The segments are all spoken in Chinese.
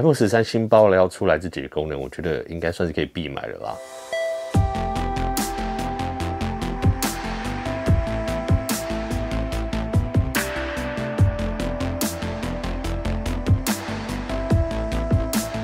iPhone 十三新包了要出来这几个功能，我觉得应该算是可以必买了啦。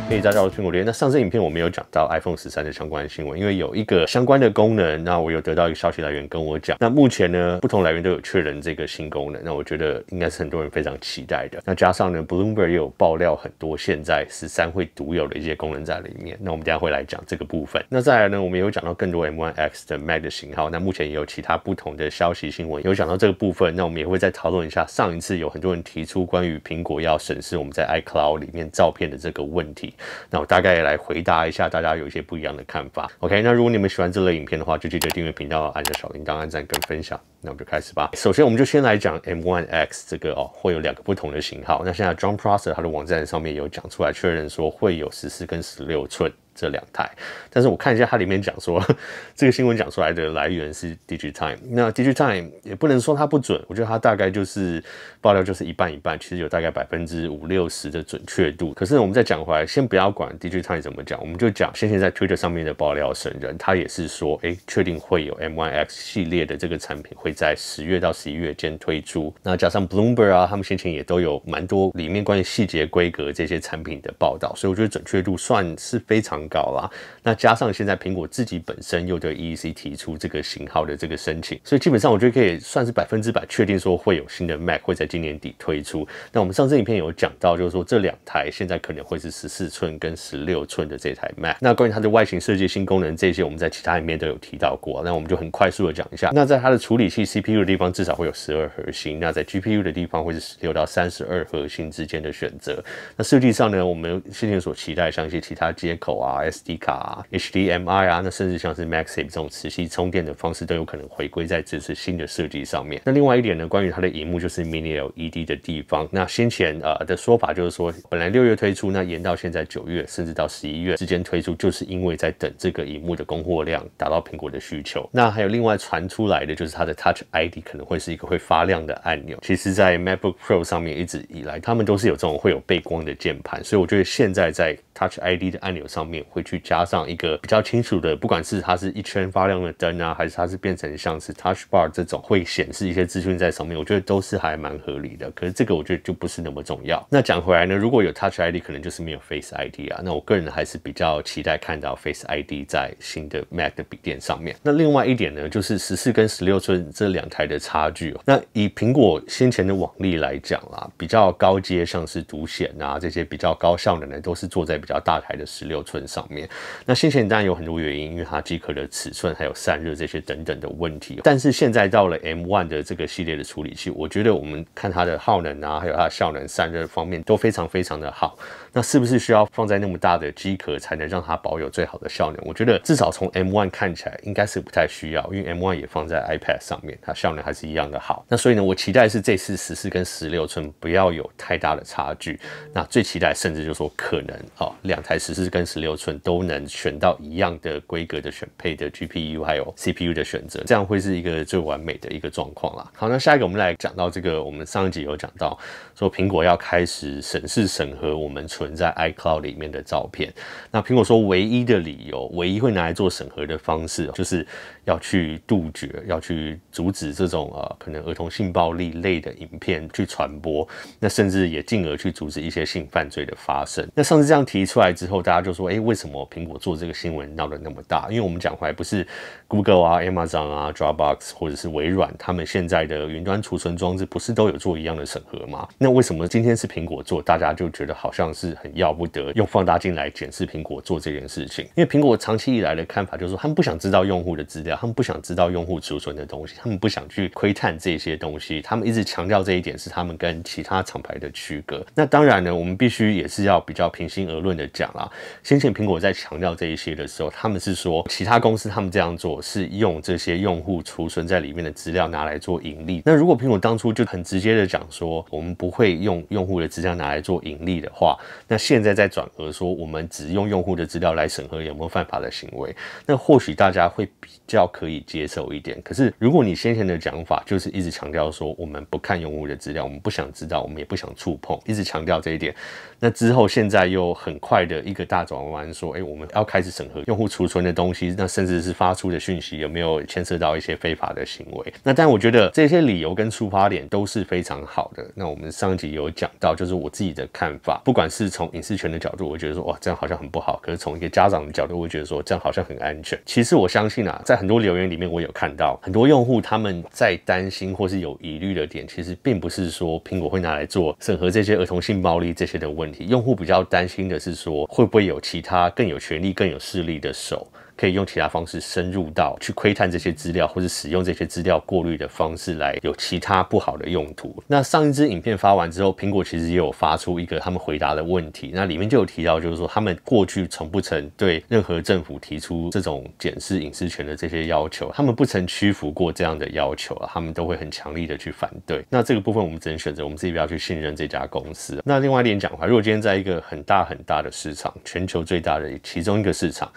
可以加入苹果联。那上次影片我们有讲到 iPhone 十三的相关新闻，因为有一个相关的功能，那我有得到一个消息来源跟我讲，那目前呢不同来源都有确认这个新功能，那我觉得应该是很多人非常期待的。那加上呢，Bloomberg 也有爆料很多，现在十三会独有的一些功能在里面。那我们等下会来讲这个部分。那再来呢，我们有讲到更多 M1X 的 Mac 的型号，那目前也有其他不同的消息新闻有讲到这个部分，那我们也会再讨论一下。上一次有很多人提出关于苹果要审视我们在 iCloud 里面照片的这个问题。那我大概来回答一下大家有一些不一样的看法。OK，那如果你们喜欢这类影片的话，就记得订阅频道，按下小铃铛，按赞跟分享。那我们就开始吧。首先，我们就先来讲 M1X 这个哦，会有两个不同的型号。那现在 John Prosser 他的网站上面有讲出来确认说会有十四跟十六寸。这两台，但是我看一下它里面讲说，这个新闻讲出来的来源是 Digitime，那 Digitime 也不能说它不准，我觉得它大概就是爆料就是一半一半，其实有大概百分之五六十的准确度。可是我们再讲回来，先不要管 Digitime 怎么讲，我们就讲先前在 Twitter 上面的爆料神人，他也是说，哎，确定会有 M1X 系列的这个产品会在十月到十一月间推出。那加上 Bloomberg 啊，他们先前也都有蛮多里面关于细节规格这些产品的报道，所以我觉得准确度算是非常。高啦，那加上现在苹果自己本身又对 E E C 提出这个型号的这个申请，所以基本上我觉得可以算是百分之百确定说会有新的 Mac 会在今年底推出。那我们上次影片有讲到，就是说这两台现在可能会是十四寸跟十六寸的这台 Mac。那关于它的外形设计、新功能这些，我们在其他里面都有提到过。那我们就很快速的讲一下。那在它的处理器 C P U 的地方，至少会有十二核心。那在 G P U 的地方，会是十六到三十二核心之间的选择。那设计上呢，我们先前所期待，像一些其他接口啊。SD 卡、HDMI 啊，那甚至像是 MagSafe 这种磁吸充电的方式都有可能回归在这次新的设计上面。那另外一点呢，关于它的荧幕就是 Mini LED 的地方。那先前呃的说法就是说，本来六月推出，那延到现在九月，甚至到十一月之间推出，就是因为在等这个荧幕的供货量达到苹果的需求。那还有另外传出来的就是它的 Touch ID 可能会是一个会发亮的按钮。其实，在 MacBook Pro 上面一直以来，他们都是有这种会有背光的键盘，所以我觉得现在在。Touch ID 的按钮上面会去加上一个比较清楚的，不管是它是一圈发亮的灯啊，还是它是变成像是 Touch Bar 这种会显示一些资讯在上面，我觉得都是还蛮合理的。可是这个我觉得就不是那么重要。那讲回来呢，如果有 Touch ID，可能就是没有 Face ID 啊。那我个人还是比较期待看到 Face ID 在新的 Mac 的笔电上面。那另外一点呢，就是十四跟十六寸这两台的差距。那以苹果先前的往例来讲啦，比较高阶像是独显啊这些比较高效的呢，都是坐在比较大台的十六寸上面，那先前当然有很多原因，因为它机壳的尺寸、还有散热这些等等的问题。但是现在到了 m One 的这个系列的处理器，我觉得我们看它的耗能啊，还有它的效能、散热方面都非常非常的好。那是不是需要放在那么大的机壳才能让它保有最好的效能？我觉得至少从 m One 看起来应该是不太需要，因为 m One 也放在 iPad 上面，它效能还是一样的好。那所以呢，我期待是这次十四跟十六寸不要有太大的差距。那最期待甚至就是说可能哦，两台十四跟十六寸都能选到一样的规格的选配的 GPU 还有 CPU 的选择，这样会是一个最完美的一个状况啦。好，那下一个我们来讲到这个，我们上一集有讲到说苹果要开始审视审核我们存在 iCloud 里面的照片。那苹果说唯一的理由，唯一会拿来做审核的方式就是。要去杜绝、要去阻止这种啊，可能儿童性暴力类的影片去传播，那甚至也进而去阻止一些性犯罪的发生。那上次这样提出来之后，大家就说：，哎，为什么苹果做这个新闻闹得那么大？因为我们讲回来，不是 Google 啊、Amazon 啊、Dropbox 或者是微软，他们现在的云端储存装置不是都有做一样的审核吗？那为什么今天是苹果做，大家就觉得好像是很要不得？用放大镜来检视苹果做这件事情，因为苹果长期以来的看法就是说，他们不想知道用户的资料。他们不想知道用户储存的东西，他们不想去窥探这些东西，他们一直强调这一点是他们跟其他厂牌的区隔。那当然呢，我们必须也是要比较平心而论的讲啦。先前苹果在强调这一些的时候，他们是说其他公司他们这样做是用这些用户储存在里面的资料拿来做盈利。那如果苹果当初就很直接的讲说，我们不会用用户的资料拿来做盈利的话，那现在再转而说我们只用用户的资料来审核有没有犯法的行为，那或许大家会比较。可以接受一点，可是如果你先前的讲法就是一直强调说我们不看用户的资料，我们不想知道，我们也不想触碰，一直强调这一点，那之后现在又很快的一个大转弯，说哎我们要开始审核用户储存的东西，那甚至是发出的讯息有没有牵涉到一些非法的行为。那但我觉得这些理由跟出发点都是非常好的。那我们上集有讲到，就是我自己的看法，不管是从隐私权的角度，我觉得说哇这样好像很不好；，可是从一个家长的角度，我觉得说这样好像很安全。其实我相信啊，在很多留言里面，我有看到很多用户他们在担心或是有疑虑的点，其实并不是说苹果会拿来做审核这些儿童性暴力这些的问题，用户比较担心的是说会不会有其他更有权力、更有势力的手。可以用其他方式深入到去窥探这些资料，或者使用这些资料过滤的方式来有其他不好的用途。那上一支影片发完之后，苹果其实也有发出一个他们回答的问题，那里面就有提到，就是说他们过去从不曾对任何政府提出这种检视隐私权的这些要求，他们不曾屈服过这样的要求啊，他们都会很强力的去反对。那这个部分我们只能选择我们自己不要去信任这家公司。那另外一点讲话，如果今天在一个很大很大的市场，全球最大的其中一个市场。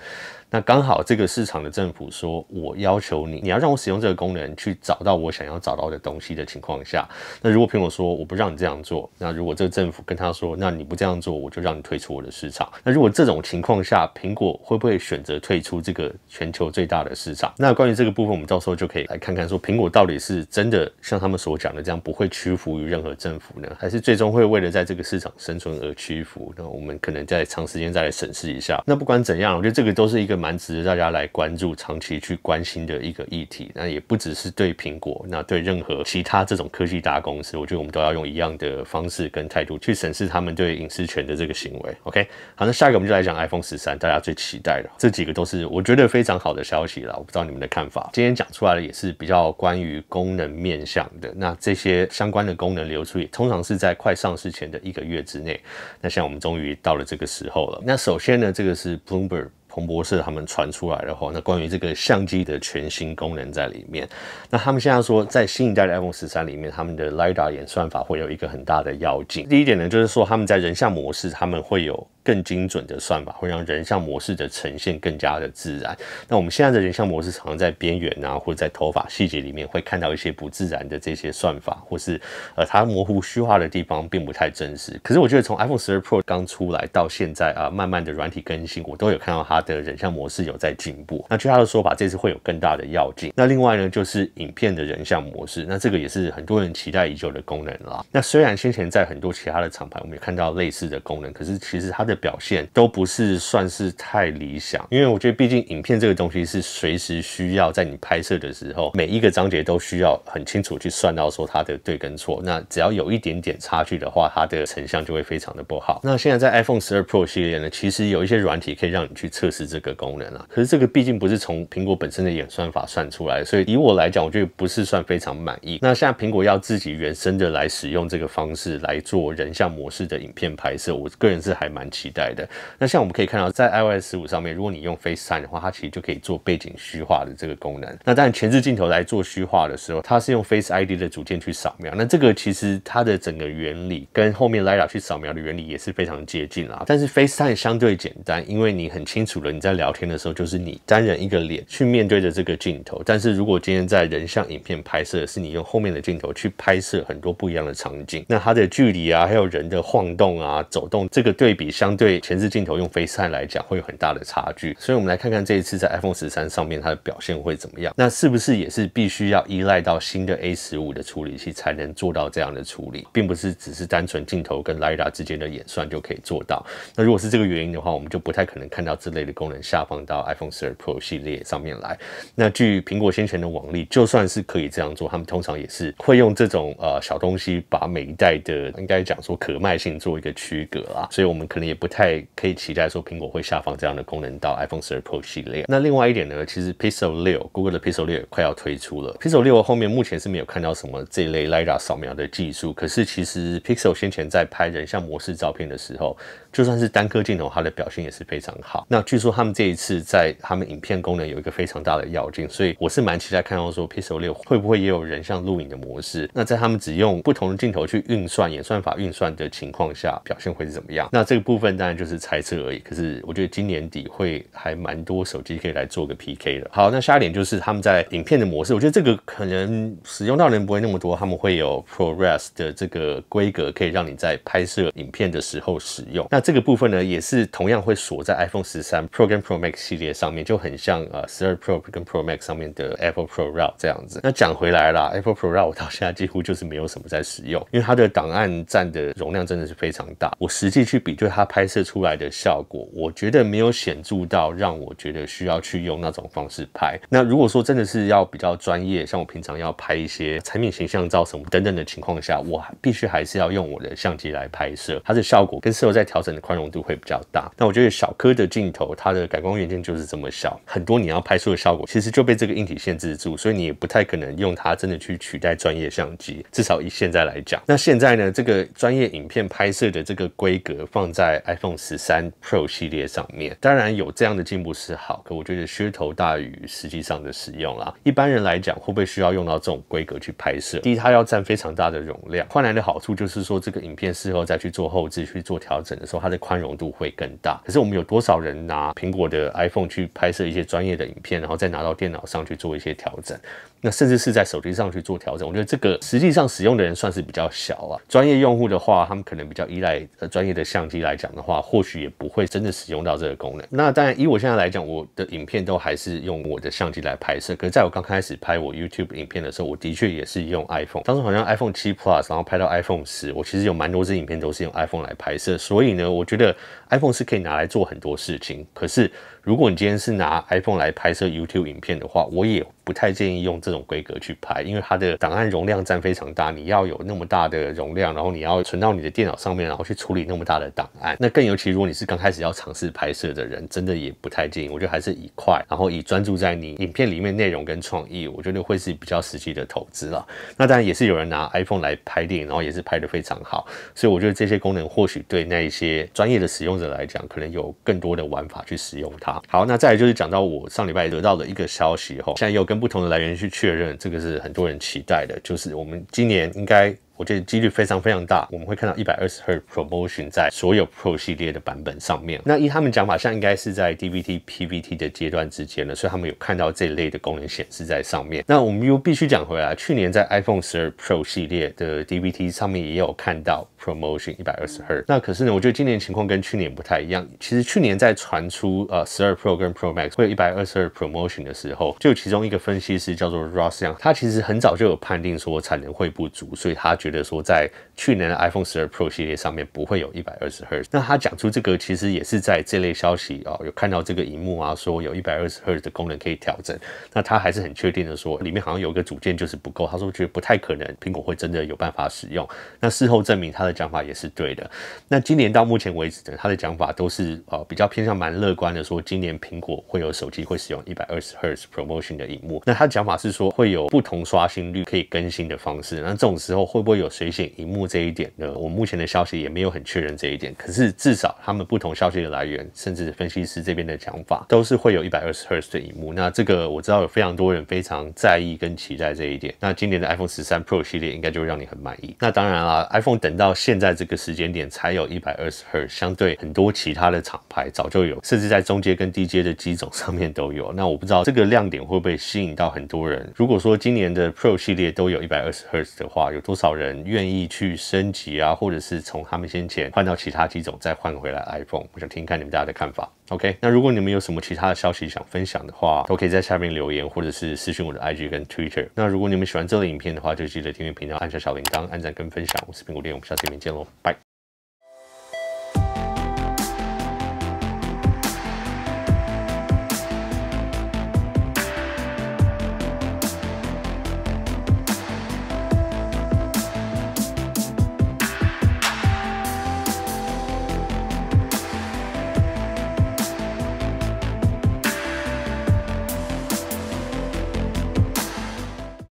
那刚好这个市场的政府说，我要求你，你要让我使用这个功能去找到我想要找到的东西的情况下，那如果苹果说我不让你这样做，那如果这个政府跟他说，那你不这样做，我就让你退出我的市场。那如果这种情况下，苹果会不会选择退出这个全球最大的市场？那关于这个部分，我们到时候就可以来看看，说苹果到底是真的像他们所讲的这样不会屈服于任何政府呢，还是最终会为了在这个市场生存而屈服？那我们可能再长时间再来审视一下。那不管怎样，我觉得这个都是一个。蛮值得大家来关注、长期去关心的一个议题。那也不只是对苹果，那对任何其他这种科技大公司，我觉得我们都要用一样的方式跟态度去审视他们对隐私权的这个行为。OK，好，那下一个我们就来讲 iPhone 十三，大家最期待的这几个都是我觉得非常好的消息了。我不知道你们的看法。今天讲出来的也是比较关于功能面向的。那这些相关的功能流出也通常是在快上市前的一个月之内。那像我们终于到了这个时候了。那首先呢，这个是 Bloomberg。彭博士他们传出来的话，那关于这个相机的全新功能在里面。那他们现在说，在新一代的 iPhone 十三里面，他们的雷达演算法会有一个很大的要进。第一点呢，就是说他们在人像模式，他们会有。更精准的算法会让人像模式的呈现更加的自然。那我们现在的人像模式常常在边缘啊，或者在头发细节里面会看到一些不自然的这些算法，或是呃它模糊虚化的地方并不太真实。可是我觉得从 iPhone 12 Pro 刚出来到现在啊，慢慢的软体更新，我都有看到它的人像模式有在进步。那据他的说法，这次会有更大的要进。那另外呢，就是影片的人像模式，那这个也是很多人期待已久的功能啦。那虽然先前在很多其他的厂牌我们也看到类似的功能，可是其实它的表现都不是算是太理想，因为我觉得毕竟影片这个东西是随时需要在你拍摄的时候，每一个章节都需要很清楚去算到说它的对跟错。那只要有一点点差距的话，它的成像就会非常的不好。那现在在 iPhone 十二 Pro 系列呢，其实有一些软体可以让你去测试这个功能啊。可是这个毕竟不是从苹果本身的演算法算出来，所以以我来讲，我觉得不是算非常满意。那现在苹果要自己原生的来使用这个方式来做人像模式的影片拍摄，我个人是还蛮。期待的那像我们可以看到，在 iOS 十五上面，如果你用 FaceTime 的话，它其实就可以做背景虚化的这个功能。那当然，前置镜头来做虚化的时候，它是用 Face ID 的组件去扫描。那这个其实它的整个原理跟后面 Lila 去扫描的原理也是非常接近啦。但是 FaceTime 相对简单，因为你很清楚的你在聊天的时候，就是你单人一个脸去面对着这个镜头。但是如果今天在人像影片拍摄，是你用后面的镜头去拍摄很多不一样的场景，那它的距离啊，还有人的晃动啊、走动，这个对比相。对前置镜头用飞 e 来讲会有很大的差距，所以我们来看看这一次在 iPhone 十三上面它的表现会怎么样。那是不是也是必须要依赖到新的 A 十五的处理器才能做到这样的处理，并不是只是单纯镜头跟雷达之间的演算就可以做到。那如果是这个原因的话，我们就不太可能看到这类的功能下放到 iPhone 十二 Pro 系列上面来。那据苹果先前的网例，就算是可以这样做，他们通常也是会用这种呃小东西把每一代的应该讲说可卖性做一个区隔啊，所以我们可能也。不太可以期待说苹果会下放这样的功能到 iPhone 12系列。那另外一点呢，其实 Pixel 六，Google 的 Pixel 六快要推出了。Pixel 六后面目前是没有看到什么这一类 LiDAR 扫描的技术。可是其实 Pixel 先前在拍人像模式照片的时候，就算是单颗镜头，它的表现也是非常好。那据说他们这一次在他们影片功能有一个非常大的跃进，所以我是蛮期待看到说 Pixel 六会不会也有人像录影的模式。那在他们只用不同的镜头去运算演算法运算的情况下，表现会是怎么样？那这个部分。当然就是猜测而已。可是我觉得今年底会还蛮多手机可以来做个 PK 的。好，那下一点就是他们在影片的模式，我觉得这个可能使用到的人不会那么多。他们会有 ProRes 的这个规格，可以让你在拍摄影片的时候使用。那这个部分呢，也是同样会锁在 iPhone 十三 Pro 跟 Pro Max 系列上面，就很像呃十二 Pro 跟 Pro Max 上面的 Apple ProRAW 这样子。那讲回来了，Apple ProRAW 到现在几乎就是没有什么在使用，因为它的档案占的容量真的是非常大。我实际去比对它拍。拍摄出来的效果，我觉得没有显著到让我觉得需要去用那种方式拍。那如果说真的是要比较专业，像我平常要拍一些产品形象照什么等等的情况下，我必须还是要用我的相机来拍摄，它的效果跟色，在调整的宽容度会比较大。那我觉得小柯的镜头，它的感光元件就是这么小，很多你要拍出的效果，其实就被这个硬体限制住，所以你也不太可能用它真的去取代专业相机。至少以现在来讲，那现在呢，这个专业影片拍摄的这个规格放在。iPhone 十三 Pro 系列上面，当然有这样的进步是好，可我觉得噱头大于实际上的使用啦。一般人来讲，会不会需要用到这种规格去拍摄？第一，它要占非常大的容量，换来的好处就是说，这个影片事后再去做后置去做调整的时候，它的宽容度会更大。可是我们有多少人拿苹果的 iPhone 去拍摄一些专业的影片，然后再拿到电脑上去做一些调整？那甚至是在手机上去做调整，我觉得这个实际上使用的人算是比较小啊。专业用户的话，他们可能比较依赖专业的相机来讲。的话或许也不会真的使用到这个功能。那当然，以我现在来讲，我的影片都还是用我的相机来拍摄。可是在我刚开始拍我 YouTube 影片的时候，我的确也是用 iPhone。当时好像 iPhone 七 Plus，然后拍到 iPhone 十，我其实有蛮多支影片都是用 iPhone 来拍摄。所以呢，我觉得 iPhone 是可以拿来做很多事情。可是如果你今天是拿 iPhone 来拍摄 YouTube 影片的话，我也。不太建议用这种规格去拍，因为它的档案容量占非常大，你要有那么大的容量，然后你要存到你的电脑上面，然后去处理那么大的档案。那更尤其如果你是刚开始要尝试拍摄的人，真的也不太建议。我觉得还是以快，然后以专注在你影片里面内容跟创意，我觉得会是比较实际的投资了。那当然也是有人拿 iPhone 来拍电影，然后也是拍的非常好。所以我觉得这些功能或许对那一些专业的使用者来讲，可能有更多的玩法去使用它。好，那再来就是讲到我上礼拜得到的一个消息吼，现在又跟。不同的来源去确认，这个是很多人期待的，就是我们今年应该。我觉得几率非常非常大，我们会看到一百二十赫 promotion 在所有 Pro 系列的版本上面。那依他们讲法，像应该是在 DVT、PVT 的阶段之间了，所以他们有看到这一类的功能显示在上面。那我们又必须讲回来，去年在 iPhone 十二 Pro 系列的 DVT 上面也有看到 promotion 一百二十赫。那可是呢，我觉得今年情况跟去年不太一样。其实去年在传出呃十二 Pro 跟 Pro Max 会有一百二十赫 promotion 的时候，就其中一个分析师叫做 Ross Young，他其实很早就有判定说产能会不足，所以他觉觉得说在去年的 iPhone 12 Pro 系列上面不会有一百二十赫兹，那他讲出这个其实也是在这类消息啊，有看到这个荧幕啊，说有一百二十赫兹的功能可以调整，那他还是很确定的说里面好像有一个组件就是不够，他说觉得不太可能苹果会真的有办法使用。那事后证明他的讲法也是对的。那今年到目前为止呢，他的讲法都是啊比较偏向蛮乐观的，说今年苹果会有手机会使用一百二十赫兹 Promotion 的荧幕。那他讲法是说会有不同刷新率可以更新的方式。那这种时候会不会？有水显荧幕这一点呢？我目前的消息也没有很确认这一点，可是至少他们不同消息的来源，甚至分析师这边的讲法，都是会有一百二十赫兹的荧幕。那这个我知道有非常多人非常在意跟期待这一点。那今年的 iPhone 十三 Pro 系列应该就会让你很满意。那当然啦 i p h o n e 等到现在这个时间点才有一百二十赫，相对很多其他的厂牌早就有，甚至在中阶跟低阶的机种 上面都有。那我不知道这个亮点会不会吸引到很多人。如果说今年的 Pro 系列都有一百二十赫兹的话，有多少人？人愿意去升级啊，或者是从他们先前换到其他几种，再换回来 iPhone。我想听看你们大家的看法。OK，那如果你们有什么其他的消息想分享的话，都可以在下面留言，或者是私讯我的 IG 跟 Twitter。那如果你们喜欢这类影片的话，就记得订阅频道，按下小铃铛，按赞跟分享，我是苹果店，我们下次影片见喽，拜。